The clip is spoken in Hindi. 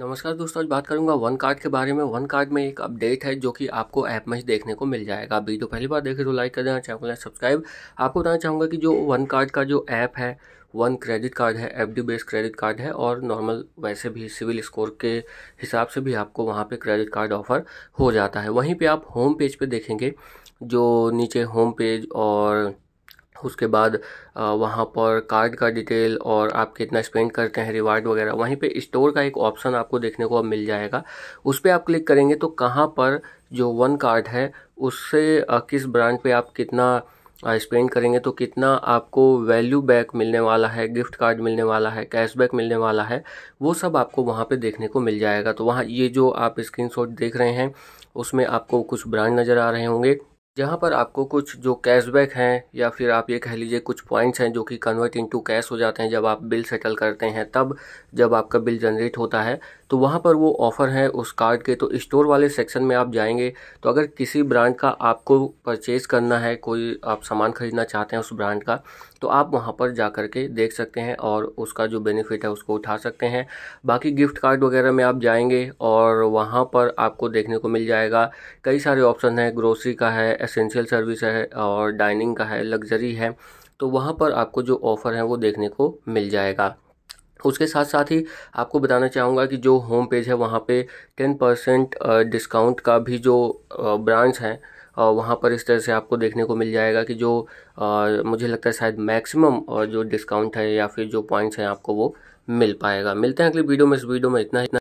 नमस्कार दोस्तों आज बात करूंगा वन कार्ड के बारे में वन कार्ड में एक अपडेट है जो कि आपको ऐप में ही देखने को मिल जाएगा अभी तो पहली बार देखे तो लाइक कर देना चैनल सब्सक्राइब आपको बताना चाहूँगा कि जो वन कार्ड का जो ऐप है वन क्रेडिट कार्ड है F D based credit card है और नॉर्मल वैसे भी सिविल स्कोर के हिसाब से भी आपको वहाँ पर क्रेडिट कार्ड ऑफर हो जाता है वहीं पर आप होम पेज पर देखेंगे जो नीचे होम पेज और उसके बाद वहाँ पर कार्ड का डिटेल और आप कितना स्पेंड करते हैं रिवार्ड वगैरह वहीं पे स्टोर का एक ऑप्शन आपको देखने को अब मिल जाएगा उस पर आप क्लिक करेंगे तो कहाँ पर जो वन कार्ड है उससे किस ब्रांड पे आप कितना स्पेंड करेंगे तो कितना आपको वैल्यू बैक मिलने वाला है गिफ्ट कार्ड मिलने वाला है कैशबैक मिलने वाला है वो सब आपको वहाँ पे देखने को मिल जाएगा तो वहाँ ये जो आप स्क्रीनशॉट देख रहे हैं उसमें आपको कुछ ब्रांड नज़र आ रहे होंगे जहाँ पर आपको कुछ जो कैशबैक हैं या फिर आप ये कह लीजिए कुछ पॉइंट्स हैं जो कि कन्वर्ट इनटू कैश हो जाते हैं जब आप बिल सेटल करते हैं तब जब आपका बिल जनरेट होता है तो वहाँ पर वो ऑफ़र है उस कार्ड के तो स्टोर वाले सेक्शन में आप जाएंगे तो अगर किसी ब्रांड का आपको परचेज़ करना है कोई आप सामान ख़रीदना चाहते हैं उस ब्रांड का तो आप वहाँ पर जा कर के देख सकते हैं और उसका जो बेनिफिट है उसको उठा सकते हैं बाकी गिफ्ट कार्ड वगैरह में आप जाएंगे और वहाँ पर आपको देखने को मिल जाएगा कई सारे ऑप्शन हैं ग्रोसरी का है एसेंशियल सर्विस है और डाइनिंग का है लग्जरी है तो वहाँ पर आपको जो ऑफ़र है वो देखने को मिल जाएगा उसके साथ साथ ही आपको बताना चाहूँगा कि जो होम पेज है वहाँ पे टेन परसेंट डिस्काउंट का भी जो ब्रांच है वहाँ पर इस तरह से आपको देखने को मिल जाएगा कि जो मुझे लगता है शायद मैक्सिमम और जो डिस्काउंट है या फिर जो पॉइंट्स हैं आपको वो मिल पाएगा मिलते हैं अगली वीडियो में इस वीडियो में इतना इतना